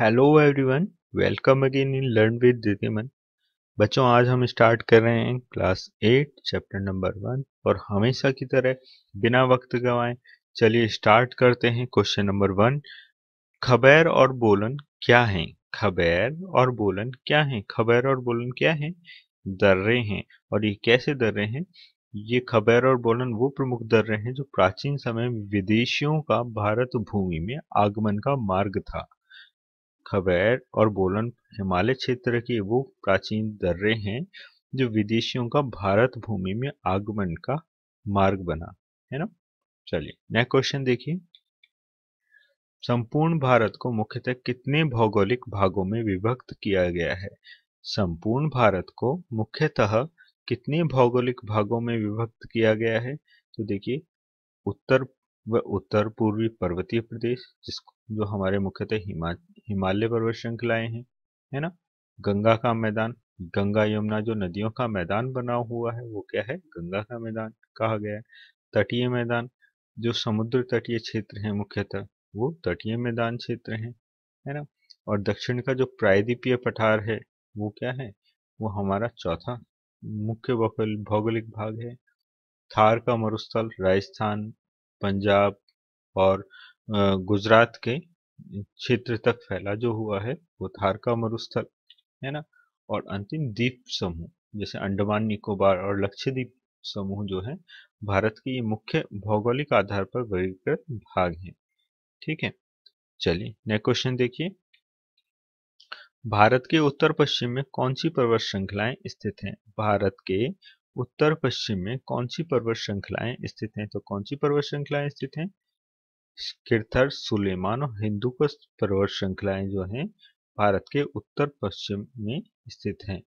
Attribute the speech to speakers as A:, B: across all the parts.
A: Hello everyone welcome again in learn with दिदिमन बच्चों आज हम स्टार्ट कर रहे हैं class eight chapter number one और हमेशा की तरह बिना वक्त गवाए चलिए स्टार्ट करते हैं क्वेश्चन नंबर वन खबैर और बोलन क्या है खबैर और बोलन क्या है खबैर और बोलन क्या है दर्रे हैं और ये कैसे दर्रे हैं ये खबैर और बोलन वो प्रमुख दर्रे हैं जो प्राचीन समय विदेशियों का भारत भूमि में आगमन का मार्ग था खबैर और बोलन हिमालय क्षेत्र के वो प्राचीन दर्रे हैं जो विदेशियों का भारत भूमि में आगमन का मार्ग बना है ना चलिए नेक्स्ट क्वेश्चन देखिए संपूर्ण भारत को मुख्यतः कितने भौगोलिक भागों में विभक्त किया गया है संपूर्ण भारत को मुख्यतः कितने भौगोलिक भागों में विभक्त किया गया है तो देखिए उत्तर व उत्तर पूर्वी पर्वतीय प्रदेश जिसको जो हमारे मुख्यतः हिमा हिमालय पर्वत श्रृंखलाएं हैं है ना गंगा का मैदान गंगा यमुना जो नदियों का मैदान बना हुआ है वो क्या है गंगा का मैदान कहा गया है तटीय मैदान जो समुद्र तटीय क्षेत्र है मुख्यतः वो तटीय मैदान क्षेत्र है है ना और दक्षिण का जो प्रायद्वीपीय पठार है वो क्या है वो हमारा चौथा मुख्य भौगोलिक भाग है थार का मरुस्थल राजस्थान पंजाब और गुजरात के क्षेत्र तक फैला जो हुआ है वो थार का मरुस्थल है ना और अंतिम द्वीप समूह जैसे अंडमान निकोबार और लक्षद्वीप समूह जो है भारत के ये मुख्य भौगोलिक आधार पर वर्गीकृत भाग हैं ठीक है चलिए नेक्स्ट क्वेश्चन देखिए भारत के उत्तर पश्चिम में कौन सी पर्वत श्रृंखलाएं स्थित हैं भारत के उत्तर पश्चिम में कौन सी पर्वत श्रृंखलाएं स्थित हैं तो कौन सी पर्वत श्रृंखलाएं स्थित हैं किर्थर सुलेमान और हिंदू पर्वत श्रृंखलाएं जो हैं भारत के उत्तर पश्चिम में स्थित हैं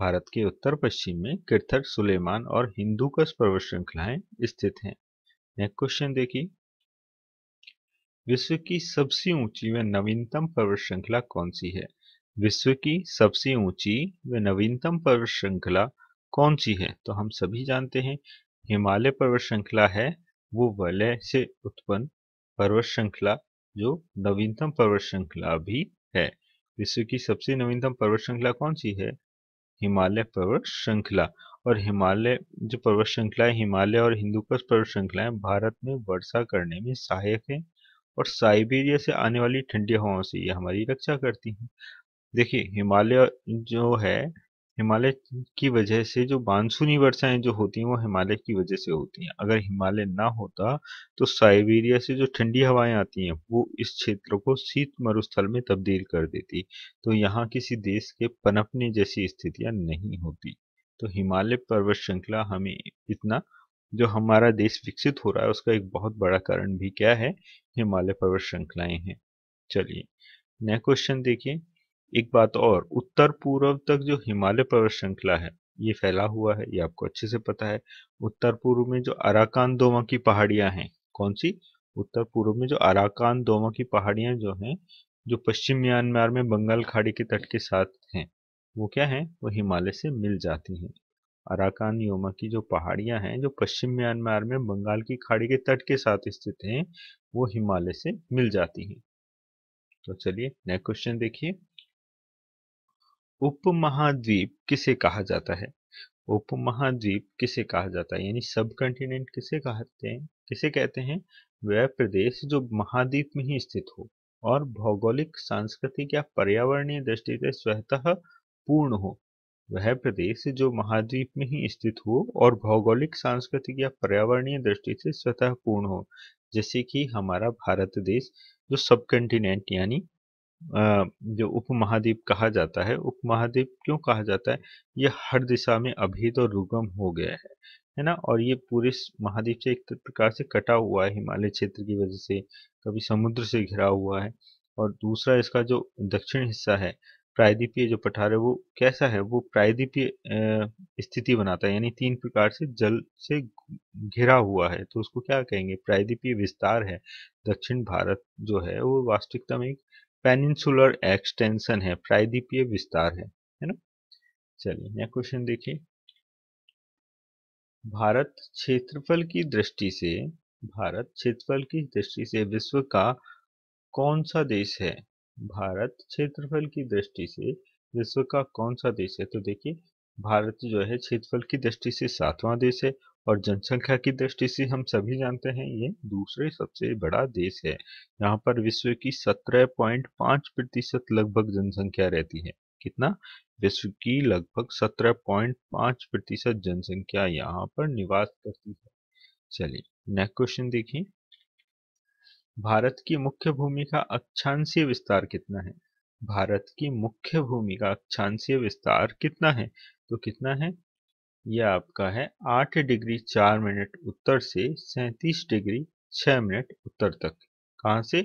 A: भारत के उत्तर पश्चिम में किर्थर सुलेमान और हिंदूकश पर्वत श्रृंखलाएं स्थित हैं नेक्स्ट क्वेश्चन देखिए विश्व की सबसे ऊंची व नवीनतम पर्वत श्रृंखला कौन सी है विश्व की सबसे ऊंची व नवीनतम पर्वत श्रृंखला कौन सी है तो हम सभी जानते हैं हिमालय पर्वत श्रृंखला है वो वलय से उत्पन्न पर्वत श्रृंखला जो नवीनतम पर्वत श्रृंखला भी है विश्व की सबसे नवीनतम पर्वत श्रृंखला कौन सी है हिमालय पर्वत श्रृंखला और हिमालय जो पर्वत श्रृंखला है हिमालय और हिंदूकश पर्वत श्रृंखलाएं भारत में वर्षा करने में सहायक है और साइबेरिया से आने वाली ठंडी हवाओं से ये हमारी रक्षा करती हैं देखिए हिमालय जो है हिमालय की वजह से जो मानसूनी वर्षाएं जो होती हैं वो हिमालय की वजह से होती हैं अगर हिमालय ना होता तो साइबेरिया से जो ठंडी हवाएं आती हैं वो इस क्षेत्र को शीत मरुस्थल में तब्दील कर देती तो यहाँ किसी देश के पनपने जैसी स्थितियाँ नहीं होती तो हिमालय पर्वत श्रृंखला हमें इतना जो हमारा देश विकसित हो रहा है उसका एक बहुत बड़ा कारण भी क्या है हिमालय पर्वत श्रृंखलाएं हैं चलिए नेक्स्ट क्वेश्चन देखिए एक बात और उत्तर पूर्व तक जो हिमालय पर्वत श्रृंखला है ये फैला हुआ है ये आपको अच्छे से पता है उत्तर पूर्व में जो अराकान दोमा की पहाड़ियां हैं कौन सी उत्तर पूर्व में जो अराकान दोमा की पहाड़ियां जो हैं जो पश्चिम म्यांमार में बंगाल खाड़ी के तट के साथ हैं वो क्या है वो हिमालय से मिल जाती हैं अराकान योमा की जो पहाड़ियां हैं जो पश्चिम म्यांमार में बंगाल की खाड़ी के तट के साथ स्थित हैं वो हिमालय से मिल जाती हैं तो चलिए नेक्स्ट क्वेश्चन देखिए उपमहाद्वीप किसे कहा जाता है उपमहाद्वीप किसे कहा जाता है यानी सब कंटिनेंट किसे कहते हैं किसे कहते हैं वह प्रदेश जो महाद्वीप में ही स्थित हो और भौगोलिक सांस्कृतिक या पर्यावरणीय दृष्टि से स्वतः पूर्ण हो वह प्रदेश जो महाद्वीप में ही स्थित हो और भौगोलिक सांस्कृतिक या पर्यावरणीय दृष्टि से स्वतः पूर्ण हो जैसे कि हमारा भारत देश जो सब कंटिनेंट यानी जो उपमहाद्वीप कहा जाता है, उपमहाद्वीप क्यों कहा जाता है? ये हर दिशा में अभेद और रुगम हो गया है, है ना? और ये पूरे महाद्वीप से एक प्रकार से कटा हुआ है हिमालय क्षेत्र की वजह से, कभी समुद्र से घिरा हुआ है और दूसरा इसका जो दक्षिण हिस्सा है, प्रायद्वीपीय जो पठार है, वो कैसा है? वो प्रायद्वीपीय स्थिति बनाता है, यानी तीन प्रकार से जल से घिरा हुआ है, तो उसको क्या कहेंगे? प्रायद्वीपीय विस्तार है। दक्षिण भारत जो है, वो वास्तविकता में एक पेनिनसुलर एक्सटेंशन है प्रायद्वीपीय विस्तार है है ना चलिए नया क्वेश्चन देखिए भारत क्षेत्रफल की दृष्टि से भारत क्षेत्रफल की दृष्टि से विश्व का कौन सा देश है भारत क्षेत्रफल की दृष्टि से विश्व का कौन सा देश है तो देखिए भारत जो है क्षेत्रफल की दृष्टि से सातवां देश है और जनसंख्या की दृष्टि से हम सभी जानते हैं ये दूसरे सबसे बड़ा देश है यहाँ पर विश्व की 17.5 प्रतिशत लगभग जनसंख्या रहती है कितना विश्व की लगभग 17.5 प्रतिशत जनसंख्या यहाँ पर निवास करती है चलिए नेक्स्ट क्वेश्चन देखिए भारत की मुख्य भूमि का अक्षांशीय विस्तार कितना है भारत की मुख्य भूमि का अक्षांशीय विस्तार कितना है तो कितना है यह आपका है आठ डिग्री चार मिनट उत्तर से सैतीस डिग्री छः मिनट उत्तर तक कहाँ से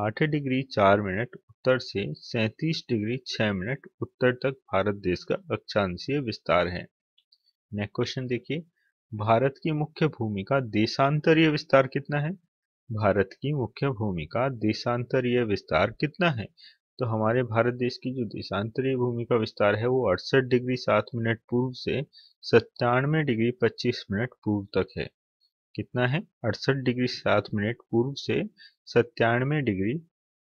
A: आठ डिग्री चार मिनट उत्तर से सैतीस डिग्री छह मिनट उत्तर तक भारत देश का अक्षांशीय विस्तार है नेक्स्ट क्वेश्चन देखिए भारत की मुख्य भूमिका देशांतरीय विस्तार कितना है भारत की मुख्य भूमिका देशांतरीय विस्तार कितना है तो हमारे भारत देश की जो देशांतरीय भूमि का विस्तार है वो अड़सठ डिग्री सात मिनट पूर्व से सत्तानवे डिग्री पच्चीस मिनट पूर्व तक है कितना है अड़सठ डिग्री सात मिनट पूर्व से सत्तानवे डिग्री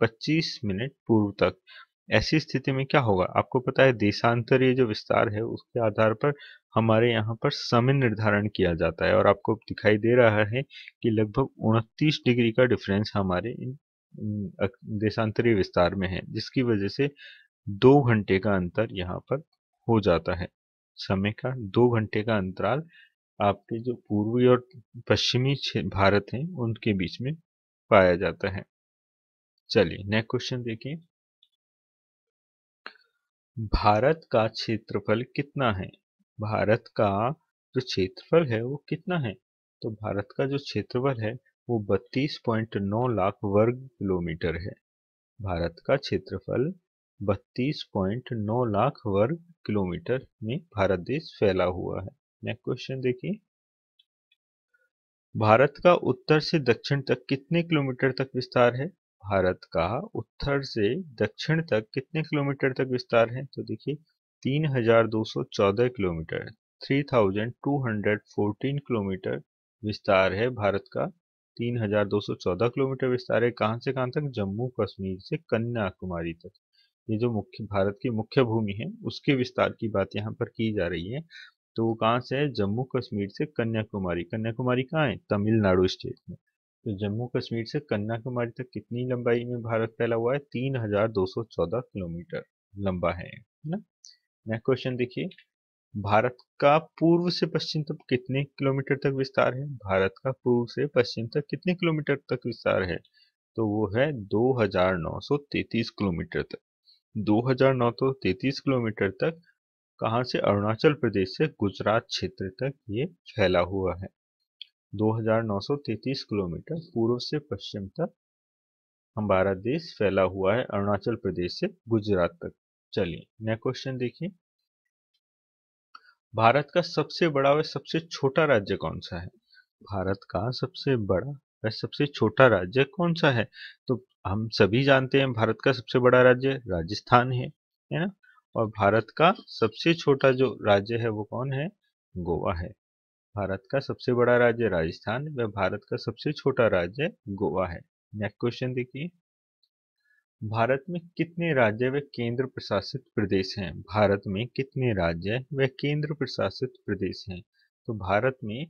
A: पच्चीस मिनट पूर्व तक ऐसी स्थिति में क्या होगा आपको पता है देशांतरीय जो विस्तार है उसके आधार पर हमारे यहाँ पर समय निर्धारण किया जाता है और आपको दिखाई दे रहा है कि लगभग उनतीस डिग्री का डिफरेंस हमारे इन देशांतरीय विस्तार में है जिसकी वजह से दो घंटे का अंतर यहाँ पर हो जाता है समय का दो घंटे का अंतराल आपके जो पूर्वी और पश्चिमी भारत हैं उनके बीच में पाया जाता है चलिए नेक्स्ट क्वेश्चन देखिए भारत का क्षेत्रफल कितना है भारत का जो क्षेत्रफल है वो कितना है तो भारत का जो क्षेत्रफल है वो बत्तीस पॉइंट नौ लाख वर्ग किलोमीटर है भारत का क्षेत्रफल बत्तीस पॉइंट नौ लाख वर्ग किलोमीटर में भारत देश फैला हुआ है नेक्स्ट क्वेश्चन देखिए भारत का उत्तर से दक्षिण तक कितने किलोमीटर तक विस्तार है भारत का उत्तर से दक्षिण तक कितने किलोमीटर तक विस्तार है तो देखिए 3214 किलोमीटर 3214 किलोमीटर विस्तार है भारत का तीन हजार दो सौ चौदह किलोमीटर विस्तार है कहाँ से कहाँ तक जम्मू कश्मीर से कन्याकुमारी तक ये जो मुख्य भारत की मुख्य भूमि है उसके विस्तार की बात यहाँ पर की जा रही है तो वो कहाँ से है जम्मू कश्मीर से कन्याकुमारी कन्याकुमारी कहाँ है तमिलनाडु स्टेट में तो जम्मू कश्मीर से कन्याकुमारी तक कितनी लंबाई में भारत फैला हुआ है तीन हजार दो सौ चौदह किलोमीटर लंबा है ना नेक्स्ट क्वेश्चन देखिए भारत का पूर्व से पश्चिम तक कितने किलोमीटर तक विस्तार है भारत का पूर्व से पश्चिम तक कितने किलोमीटर तक विस्तार है तो वो है 2933 किलोमीटर तक 2933 किलोमीटर तक कहाँ से अरुणाचल प्रदेश से गुजरात क्षेत्र तक ये फैला हुआ है 2933 किलोमीटर पूर्व से पश्चिम तक हमारा देश फैला हुआ है अरुणाचल प्रदेश से गुजरात तक चलिए नेक्स्ट क्वेश्चन देखिए भारत का सबसे बड़ा व सबसे छोटा राज्य कौन सा है भारत का सबसे बड़ा व सबसे छोटा राज्य कौन सा है तो हम सभी जानते हैं भारत का सबसे बड़ा राज्य राजस्थान है है ना और भारत का सबसे छोटा जो राज्य है वो कौन है गोवा है भारत का सबसे बड़ा राज्य राजस्थान व भारत का सबसे छोटा राज्य गोवा है नेक्स्ट क्वेश्चन देखिए भारत में कितने राज्य व केंद्र प्रशासित प्रदेश हैं भारत में कितने राज्य व केंद्र प्रशासित प्रदेश हैं तो भारत में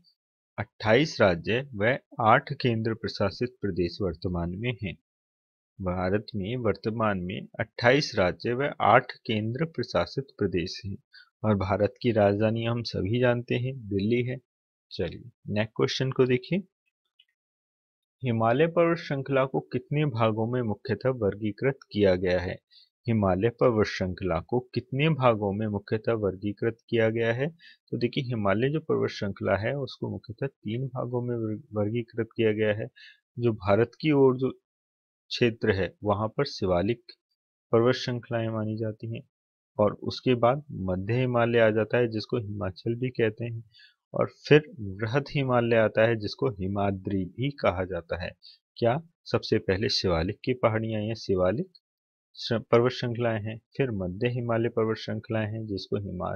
A: 28 राज्य व 8 केंद्र प्रशासित प्रदेश वर्तमान में हैं भारत में वर्तमान में 28 राज्य व 8 केंद्र प्रशासित प्रदेश हैं और भारत की राजधानी हम सभी जानते हैं दिल्ली है चलिए नेक्स्ट क्वेश्चन को देखिए हिमालय पर्वत श्रृंखला को कितने भागों में मुख्यतः वर्गीकृत किया गया है हिमालय पर्वत श्रृंखला को कितने भागों में मुख्यतः वर्गीकृत किया गया है तो देखिए हिमालय जो पर्वत श्रृंखला है उसको मुख्यतः तीन भागों में वर्गीकृत किया गया है जो भारत की ओर जो क्षेत्र है वहाँ पर शिवालिक पर्वत श्रृंखलाएं मानी जाती हैं और उसके बाद मध्य हिमालय आ जाता है जिसको हिमाचल भी कहते हैं और फिर वृहद हिमालय आता है जिसको हिमाद्री भी कहा जाता है क्या सबसे पहले शिवालिक की पहाड़ियां या शिवालिक पर्वत श्रृंखलाएं हैं फिर मध्य हिमालय पर्वत श्रृंखलाएं हैं जिसको हिमा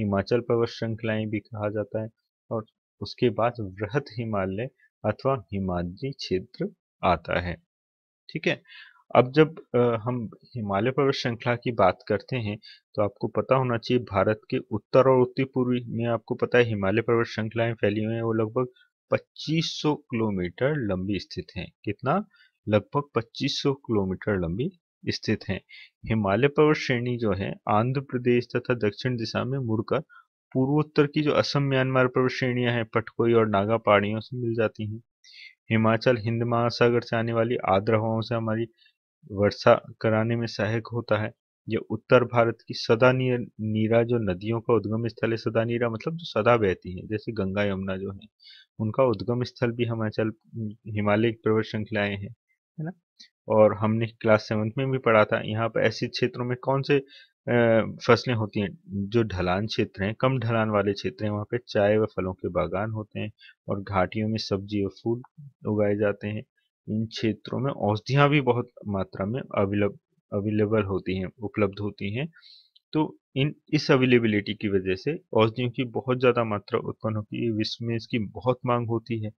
A: हिमाचल पर्वत श्रृंखलाएं भी कहा जाता है और उसके बाद वृहद हिमालय अथवा हिमाद्री क्षेत्र आता है ठीक है अब जब हम हिमालय पर्वत श्रृंखला की बात करते हैं तो आपको पता होना चाहिए भारत के उत्तर और उत्तर पूर्वी में आपको पता है हिमालय पर्वत श्रृंखलाएं फैली हुई हैं वो लगभग 2500 किलोमीटर लंबी स्थित हैं कितना लगभग 2500 किलोमीटर लंबी स्थित हैं हिमालय पर्वत श्रेणी जो है आंध्र प्रदेश तथा दक्षिण दिशा में मुड़कर पूर्वोत्तर की जो असम म्यांमार पर्वत श्रेणियां हैं पटकोई और नागा पहाड़ियों से मिल जाती हैं हिमाचल हिंद महासागर से आने वाली आर्द्र हवाओं से हमारी वर्षा कराने में सहायक होता है यह उत्तर भारत की सदा नीरा जो नदियों का उद्गम स्थल है सदा नीरा मतलब जो सदा बहती है जैसे गंगा यमुना जो है उनका उद्गम स्थल भी हिमाचल हिमालय पर्वत श्रृंखलाएं हैं है ना और हमने क्लास सेवन्थ में भी पढ़ा था यहाँ पर ऐसे क्षेत्रों में कौन से फसलें होती हैं जो ढलान क्षेत्र हैं कम ढलान वाले क्षेत्र हैं वहाँ पे चाय व फलों के बागान होते हैं और घाटियों में सब्जी और फूल उगाए जाते हैं इन क्षेत्रों में औषधियाँ भी बहुत मात्रा में अवेलेबल होती हैं उपलब्ध होती हैं तो इन इस अवेलेबिलिटी की वजह से औषधियों की बहुत ज़्यादा मात्रा उत्पन्न होती है विश्व में इसकी बहुत मांग होती है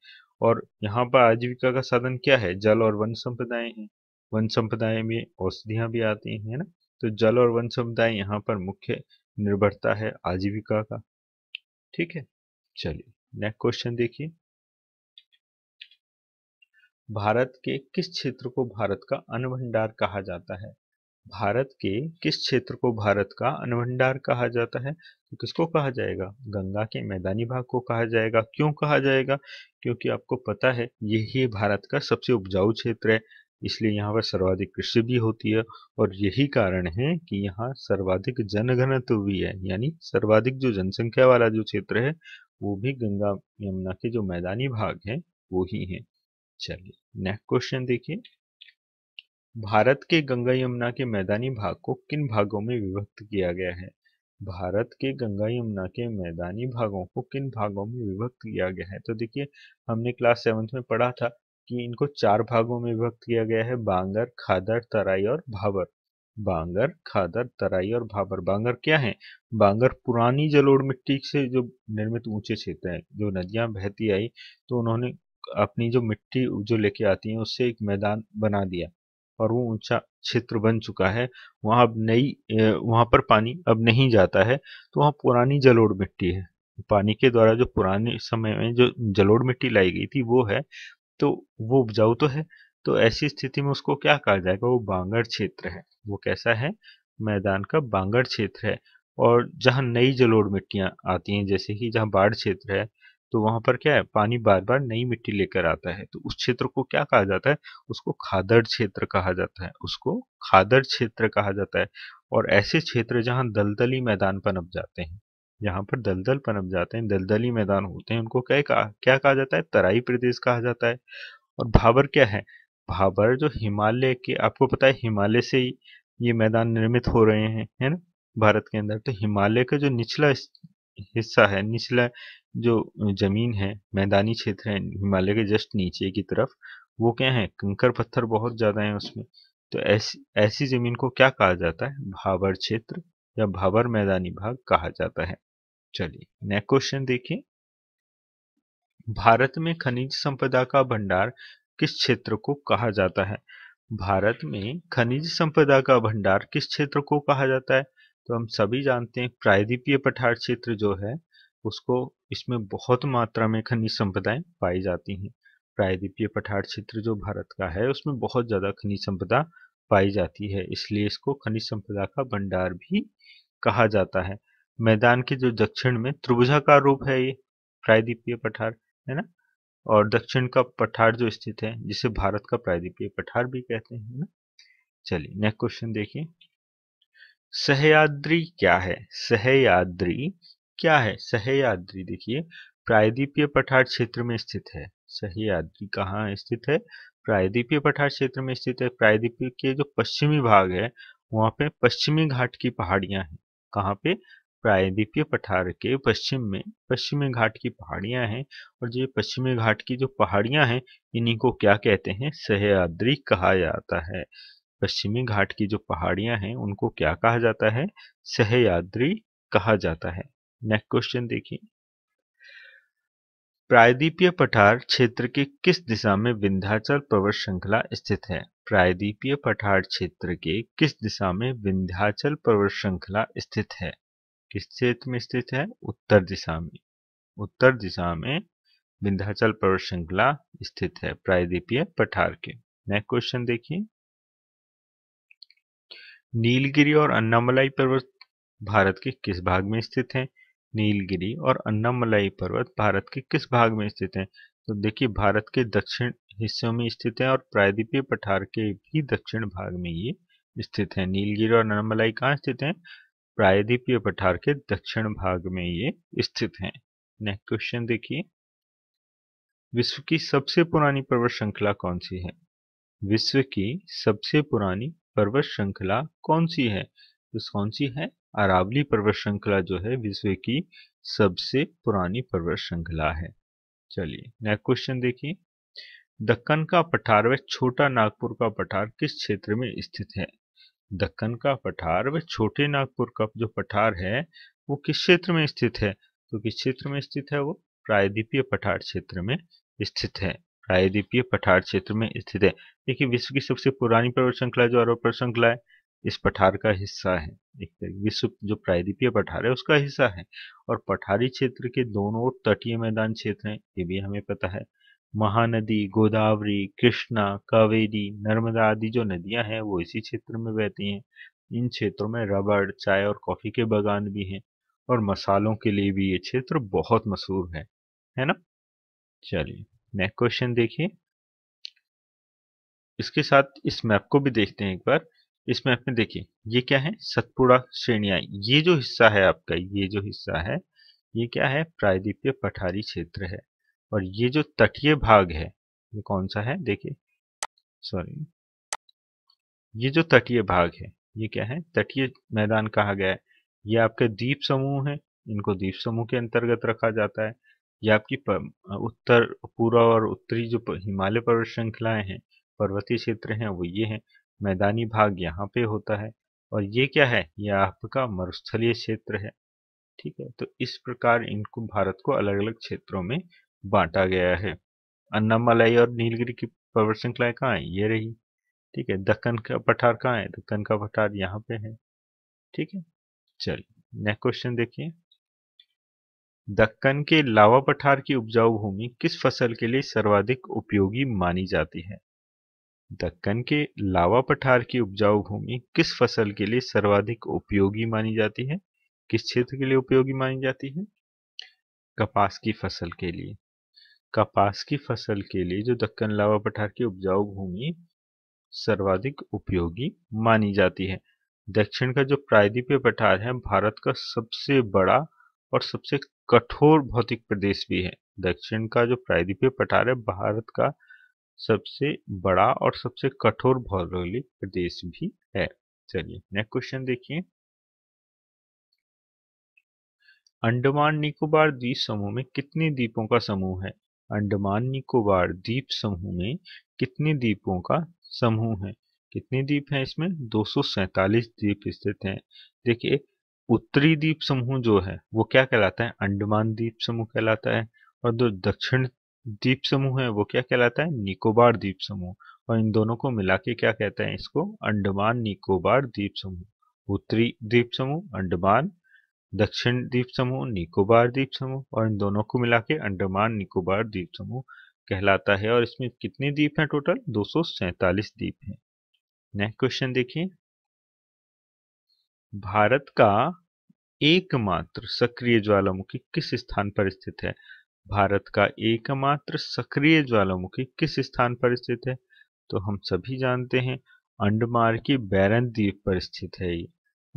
A: और यहाँ पर आजीविका का साधन क्या है जल और वन संपदाएं हैं वन संप्रदाय में औषधियाँ भी आती हैं ना तो जल और वन समुदाय यहाँ पर मुख्य निर्भरता है आजीविका का ठीक है चलिए नेक्स्ट क्वेश्चन देखिए भारत के किस क्षेत्र को भारत का अन्न भंडार कहा जाता है भारत के किस क्षेत्र को भारत का अन्न भंडार कहा जाता है तो किसको कहा जाएगा गंगा के मैदानी भाग को कहा जाएगा क्यों कहा जाएगा क्योंकि आपको पता है यही भारत का सबसे उपजाऊ क्षेत्र है इसलिए यहाँ पर सर्वाधिक कृषि भी होती है और यही कारण है कि यहाँ सर्वाधिक जनघनत्व भी है यानी सर्वाधिक जो जनसंख्या वाला जो क्षेत्र है वो भी गंगा यमुना के जो मैदानी भाग है वो ही है चलिए नेक्स्ट क्वेश्चन देखिए भारत के गंगा यमुना के मैदानी भाग को किन भागों में विभक्त किया गया है भारत के गंगा यमुना के मैदानी भागों को किन भागों में विभक्त किया गया है तो देखिए हमने क्लास सेवंथ में पढ़ा था कि इनको चार भागों में विभक्त किया गया है बांगर खादर तराई और भाबर बांगर खादर तराई और भाबर बांगर क्या है बांगर पुरानी जलोढ़ मिट्टी से जो निर्मित ऊंचे क्षेत्र है जो नदियां बहती आई तो उन्होंने अपनी जो मिट्टी जो लेके आती है उससे एक मैदान बना दिया और वो ऊंचा क्षेत्र बन चुका है वहां अब नई वहाँ पर पानी अब नहीं जाता है तो वहाँ पुरानी जलोड़ मिट्टी है पानी के द्वारा जो पुराने समय में जो जलोड़ मिट्टी लाई गई थी वो है तो वो उपजाऊ तो है तो ऐसी स्थिति में उसको क्या कहा जाएगा वो बांगड़ क्षेत्र है वो कैसा है मैदान का बांगड़ क्षेत्र है और जहाँ नई जलोड़ मिट्टियां आती हैं जैसे कि जहाँ बाढ़ क्षेत्र है तो वहां पर क्या है पानी बार बार नई मिट्टी लेकर आता है तो उस क्षेत्र को क्या कहा जाता है उसको खादड़ क्षेत्र कहा जाता है उसको खादड़ क्षेत्र कहा जाता है और ऐसे क्षेत्र जहां दलदली मैदान पनप जाते हैं जहाँ पर दलदल पनप जाते हैं दलदली मैदान होते हैं उनको क्या कहा क्या कहा जाता है तराई प्रदेश कहा जाता है और भाबर क्या है भाबर जो हिमालय के आपको पता है हिमालय से ही ये मैदान निर्मित हो रहे हैं है ना भारत के अंदर तो हिमालय का जो निचला हिस्सा है निचला जो जमीन है मैदानी क्षेत्र है हिमालय के जस्ट नीचे की तरफ वो क्या है कंकर पत्थर बहुत ज्यादा है उसमें तो ऐसी ऐसी जमीन को क्या कहा जाता है भावर क्षेत्र या भाबर मैदानी भाग कहा जाता है चलिए नेक्स्ट क्वेश्चन देखिए भारत में खनिज संपदा का भंडार किस क्षेत्र को कहा जाता है भारत में खनिज संपदा का भंडार किस क्षेत्र को कहा जाता है तो हम सभी जानते हैं प्रायद्वीपीय पठार क्षेत्र जो है उसको इसमें बहुत मात्रा में खनिज संपदाएं पाई जाती हैं प्रायद्वीपीय पठार क्षेत्र जो भारत का है उसमें बहुत ज़्यादा खनिज संपदा पाई जाती है इसलिए इसको खनिज संपदा का भंडार भी कहा जाता है मैदान के जो दक्षिण में त्रिभुजाकार रूप है ये प्रायद्वीपीय पठार है ना और दक्षिण का पठार जो स्थित है जिसे भारत का प्रायद्वीपीय पठार भी कहते हैं ना चलिए नेक्स्ट क्वेश्चन देखिए सहयाद्री क्या है सहयाद्री क्या है सहयाद्री देखिए प्रायद्वीपीय पठार क्षेत्र में स्थित है सहयाद्री कहाँ स्थित है प्रायद्वीपीय पठार क्षेत्र में स्थित है प्रायद्वीप के जो पश्चिमी भाग है वहाँ पे पश्चिमी घाट की पहाड़ियां हैं कहाँ पे प्रायद्वीपीय पठार के पश्चिम में पश्चिमी घाट की पहाड़ियां हैं और ये पश्चिमी घाट की जो पहाड़ियां हैं इन्हीं को क्या कहते हैं सहयाद्री कहा जाता है पश्चिमी घाट की जो पहाड़ियां हैं उनको क्या कहा जाता है सहयाद्री कहा जाता है नेक्स्ट क्वेश्चन देखिए प्रायद्वीपीय पठार क्षेत्र के किस दिशा में विंध्याचल पर्वत श्रृंखला स्थित है प्रायद्वीपीय पठार क्षेत्र के किस दिशा में विंध्याचल पर्वत श्रृंखला स्थित है किस क्षेत्र में स्थित है उत्तर दिशा में उत्तर दिशा में विंध्याचल पर्वत श्रृंखला स्थित है प्रायद्वीपीय पठार के नेक्स्ट क्वेश्चन देखिए नीलगिरी और अन्नामलाई पर्वत भारत के किस भाग में स्थित हैं नीलगिरी और अन्नामलाई पर्वत भारत के किस भाग में स्थित हैं तो देखिए भारत के दक्षिण हिस्सों में स्थित है और प्रायद्वीपीय पठार के भी दक्षिण भाग में ये स्थित है नीलगिरी और अन्नामलाई कहाँ स्थित है प्रायद्वीपीय पठार के दक्षिण भाग में ये स्थित हैं नेक्स्ट क्वेश्चन देखिए विश्व की सबसे पुरानी पर्वत श्रृंखला कौन सी है विश्व की सबसे पुरानी पर्वत श्रृंखला कौन सी है तो कौन सी है अरावली पर्वत श्रृंखला जो है विश्व की सबसे पुरानी पर्वत श्रृंखला है चलिए नेक्स्ट क्वेश्चन देखिए दक्कन का पठार व छोटा नागपुर का पठार किस क्षेत्र में स्थित है दक्कन का पठार व छोटे नागपुर का जो पठार है वो किस क्षेत्र में स्थित है तो किस क्षेत्र में स्थित है वो प्रायद्वीपीय पठार क्षेत्र में स्थित है प्रायद्वीपीय पठार क्षेत्र में स्थित है देखिए विश्व की सबसे पुरानी पर्वत श्रृंखला जो अरब पर्वत श्रृंखला है इस पठार का हिस्सा है एक विश्व जो प्रायद्वीपीय पठार है उसका हिस्सा है और पठारी क्षेत्र के दोनों तटीय मैदान क्षेत्र हैं ये भी हमें पता है महानदी गोदावरी कृष्णा कावेरी नर्मदा आदि जो नदियां हैं वो इसी क्षेत्र में बहती हैं इन क्षेत्रों में रबड़ चाय और कॉफी के बागान भी हैं और मसालों के लिए भी ये क्षेत्र बहुत मशहूर है है ना चलिए नेक्स्ट क्वेश्चन देखिए इसके साथ इस मैप को भी देखते हैं एक बार इस मैप में देखिए ये क्या है सतपुड़ा श्रेणिया ये जो हिस्सा है आपका ये जो हिस्सा है ये क्या है प्रायद्वीपीय पठारी क्षेत्र है और ये जो तटीय भाग है ये कौन सा है देखिए सॉरी ये जो तटीय भाग है ये क्या है तटीय मैदान कहा गया है ये आपके द्वीप समूह है इनको द्वीप समूह के अंतर्गत रखा जाता है ये आपकी उत्तर पूर्व और उत्तरी जो हिमालय पर्वत श्रृंखलाएं हैं पर्वतीय क्षेत्र हैं वो ये हैं मैदानी भाग यहाँ पे होता है और ये क्या है ये आपका मरुस्थलीय क्षेत्र है ठीक है तो इस प्रकार इनको भारत को अलग अलग क्षेत्रों में बांटा गया है अन्नामलाई और नीलगिरी की पर्वत श्रृंखलाएं कहाँ है ये रही ठीक है दक्कन का पठार कहाँ है दक्कन का पठार यहाँ पे है ठीक है चलिए नेक्स्ट क्वेश्चन देखिए दक्कन के लावा पठार की उपजाऊ भूमि किस फसल के लिए सर्वाधिक उपयोगी मानी जाती है दक्कन के लावा पठार की उपजाऊ भूमि किस फसल के लिए सर्वाधिक उपयोगी मानी जाती है किस क्षेत्र के लिए उपयोगी मानी जाती है कपास की फसल के लिए कपास की फसल के लिए जो दक्कन लावा पठार की उपजाऊ भूमि सर्वाधिक उपयोगी मानी जाती है दक्षिण का जो प्रायद्वीपीय पठार है भारत का सबसे बड़ा और सबसे कठोर भौतिक प्रदेश भी है दक्षिण का जो प्रायद्वीपीय पठार है भारत का सबसे बड़ा और सबसे कठोर भौगोलिक प्रदेश भी है चलिए नेक्स्ट क्वेश्चन देखिए अंडमान निकोबार द्वीप समूह में कितने द्वीपों का समूह है अंडमान निकोबार द्वीप समूह में कितने द्वीपों का समूह है कितने द्वीप हैं इसमें दो द्वीप स्थित हैं देखिए उत्तरी द्वीप समूह जो है वो क्या कहलाता है अंडमान द्वीप समूह कहलाता है और जो दक्षिण द्वीप समूह है वो क्या कहलाता है निकोबार द्वीप समूह और इन दोनों को मिला के क्या कहते हैं इसको अंडमान निकोबार द्वीप समूह उत्तरी द्वीप समूह अंडमान दक्षिण द्वीप समूह निकोबार द्वीप समूह और इन दोनों को मिला के अंडमान निकोबार द्वीप समूह कहलाता है और इसमें कितने द्वीप हैं टोटल दो द्वीप हैं नेक्स्ट क्वेश्चन देखिए भारत का एकमात्र सक्रिय ज्वालामुखी किस स्थान पर स्थित है भारत का एकमात्र सक्रिय ज्वालामुखी किस स्थान पर स्थित है तो हम सभी जानते हैं अंडमान के बैरन द्वीप पर स्थित है ये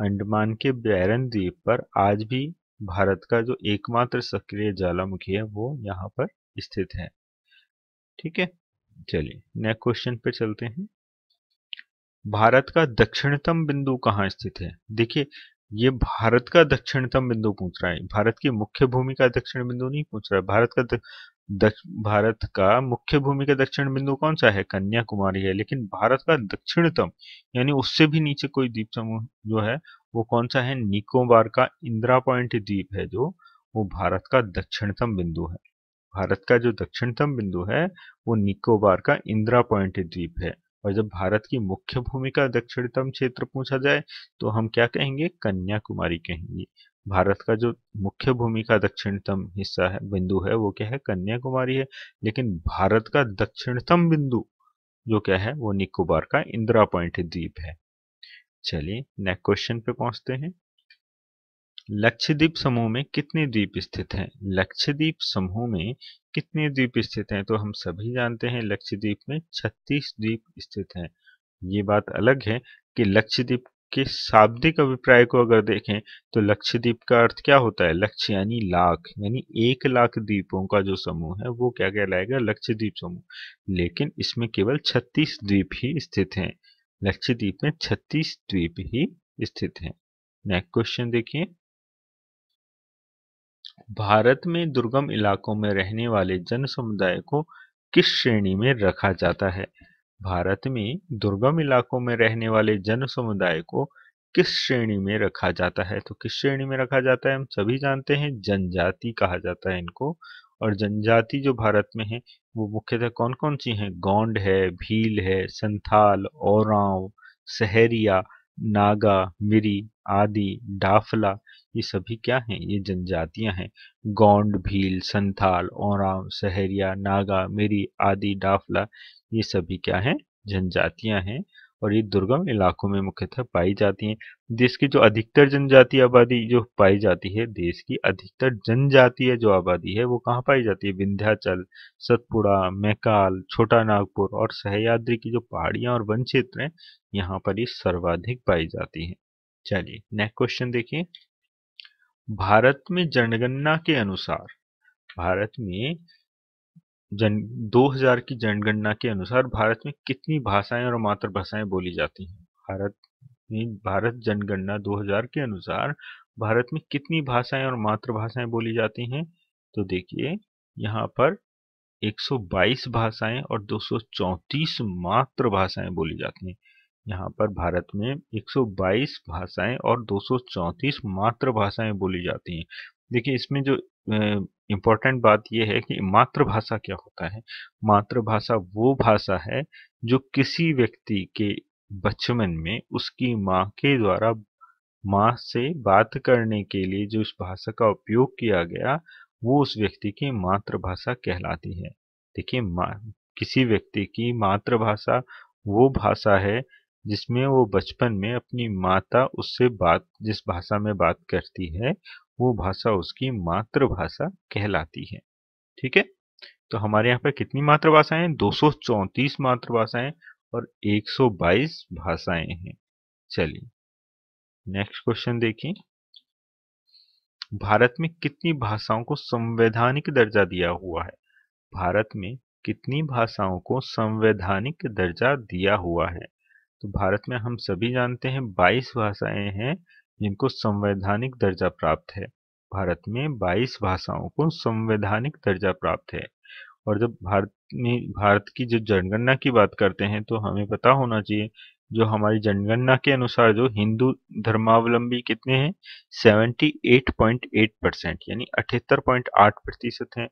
A: अंडमान के बैरन द्वीप पर आज भी भारत का जो एकमात्र सक्रिय ज्वालामुखी है वो यहाँ पर स्थित है ठीक है चलिए नेक्स्ट क्वेश्चन पे चलते हैं भारत का दक्षिणतम बिंदु कहाँ स्थित है देखिए ये भारत का दक्षिणतम बिंदु पूछ रहा है भारत की मुख्य भूमि का दक्षिण बिंदु नहीं पूछ रहा है भारत का दक्ष भारत का मुख्य भूमि का दक्षिण बिंदु कौन सा है कन्याकुमारी है लेकिन भारत का दक्षिणतम यानी उससे भी नीचे कोई द्वीप समूह जो है वो कौन सा है निकोबार का इंदिरा पॉइंट द्वीप है जो वो भारत का दक्षिणतम बिंदु है भारत का जो दक्षिणतम बिंदु है वो निकोबार का इंदिरा पॉइंट द्वीप है और जब भारत की मुख्य भूमिका दक्षिणतम क्षेत्र पूछा जाए तो हम क्या कहेंगे कन्याकुमारी कहेंगे भारत का जो मुख्य भूमिका दक्षिणतम हिस्सा है बिंदु है वो क्या है कन्याकुमारी है लेकिन भारत का दक्षिणतम बिंदु जो क्या है वो निकोबार का इंदिरा पॉइंट द्वीप है चलिए नेक्स्ट क्वेश्चन पे पहुंचते हैं लक्षद्वीप समूह में कितने द्वीप स्थित हैं लक्षद्वीप समूह में कितने द्वीप स्थित हैं तो हम सभी जानते हैं लक्षद्वीप में 36 द्वीप स्थित हैं ये बात अलग है कि लक्षद्वीप के शाब्दिक अभिप्राय को अगर देखें तो लक्षद्वीप का अर्थ क्या होता है लक्ष्य यानी लाख यानी एक लाख द्वीपों का जो समूह है वो क्या कहलाएगा लक्षद्वीप समूह लेकिन इसमें केवल 36 द्वीप ही स्थित हैं लक्षद्वीप में 36 द्वीप ही स्थित हैं नेक्स्ट क्वेश्चन देखिए भारत में दुर्गम इलाकों में रहने वाले जन समुदाय को किस श्रेणी में रखा जाता है भारत में दुर्गम इलाकों में रहने वाले जन समुदाय को किस श्रेणी में रखा जाता है तो किस श्रेणी में रखा जाता है हम सभी जानते हैं जनजाति कहा जाता है इनको और जनजाति जो भारत में है वो मुख्यतः कौन कौन सी हैं गौंड है भील है संथाल और सहरिया नागा मिरी आदि डाफला ये सभी क्या हैं ये जनजातियां हैं गौंड भील संथाल और सहरिया नागा मेरी आदि डाफला ये सभी क्या हैं जनजातियां हैं और ये दुर्गम इलाकों में मुख्यतः पाई जाती हैं देश की जो अधिकतर जनजातीय आबादी जो पाई जाती है देश की अधिकतर जनजातीय जो आबादी है वो कहाँ पाई जाती है विंध्याचल सतपुड़ा मैकाल छोटा नागपुर और सहयाद्री की जो पहाड़ियाँ और वन क्षेत्र हैं यहाँ पर ये सर्वाधिक पाई जाती हैं चलिए नेक्स्ट क्वेश्चन देखिए भारत में जनगणना के अनुसार भारत में जन 2000 की जनगणना के अनुसार भारत में कितनी भाषाएं और मातृभाषाएं बोली जाती हैं भारत में भारत जनगणना 2000 के अनुसार भारत में कितनी भाषाएं और मातृभाषाएं बोली जाती हैं तो देखिए यहाँ पर 122 भाषाएं और चौतीस मातृभाषाएं बोली जाती हैं यहाँ पर भारत में 122 भाषाएं और 234 मातृभाषाएं बोली जाती हैं देखिए इसमें जो इम्पोर्टेंट बात यह है कि मातृभाषा क्या होता है मातृभाषा वो भाषा है जो किसी व्यक्ति के बचपन में उसकी माँ के द्वारा माँ से बात करने के लिए जो इस भाषा का उपयोग किया गया वो उस व्यक्ति की मातृभाषा कहलाती है देखिए किसी व्यक्ति की मातृभाषा वो भाषा है जिसमें वो बचपन में अपनी माता उससे बात जिस भाषा में बात करती है वो भाषा उसकी मातृभाषा कहलाती है ठीक है तो हमारे यहाँ पर कितनी मातृभाषाएं दो सौ मातृभाषाएं और 122 भाषाएं हैं चलिए नेक्स्ट क्वेश्चन देखिए भारत में कितनी भाषाओं को संवैधानिक दर्जा दिया हुआ है भारत में कितनी भाषाओं को संवैधानिक दर्जा दिया हुआ है तो भारत में हम सभी जानते हैं 22 भाषाएं हैं जिनको संवैधानिक दर्जा प्राप्त है भारत में 22 भाषाओं को संवैधानिक दर्जा प्राप्त है और जब भारत में भारत की जो जनगणना की बात करते हैं तो हमें पता होना चाहिए जो हमारी जनगणना के अनुसार जो हिंदू धर्मावलंबी कितने हैं 78.8 परसेंट यानी 78.8 प्रतिशत है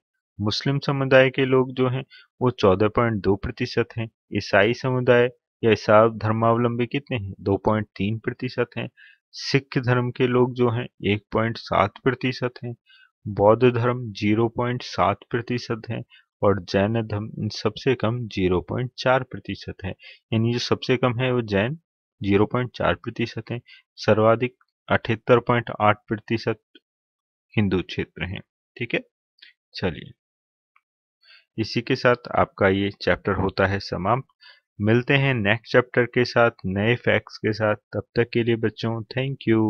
A: मुस्लिम समुदाय के लोग जो हैं वो 14.2 प्रतिशत है ईसाई समुदाय या ईसाब धर्मावलंबी कितने हैं दो पॉइंट तीन प्रतिशत है सिख धर्म के लोग जो हैं एक पॉइंट सात प्रतिशत है बौद्ध धर्म जीरो पॉइंट सात प्रतिशत है और जैन धर्म सबसे कम जीरो पॉइंट चार प्रतिशत है यानी जो सबसे कम है वो जैन जीरो पॉइंट चार प्रतिशत है सर्वाधिक अठहत्तर पॉइंट आठ प्रतिशत हिंदू क्षेत्र है ठीक है चलिए इसी के साथ आपका ये चैप्टर होता है समाप्त मिलते हैं नेक्स्ट चैप्टर के साथ नए फैक्ट्स के साथ तब तक के लिए बच्चों थैंक यू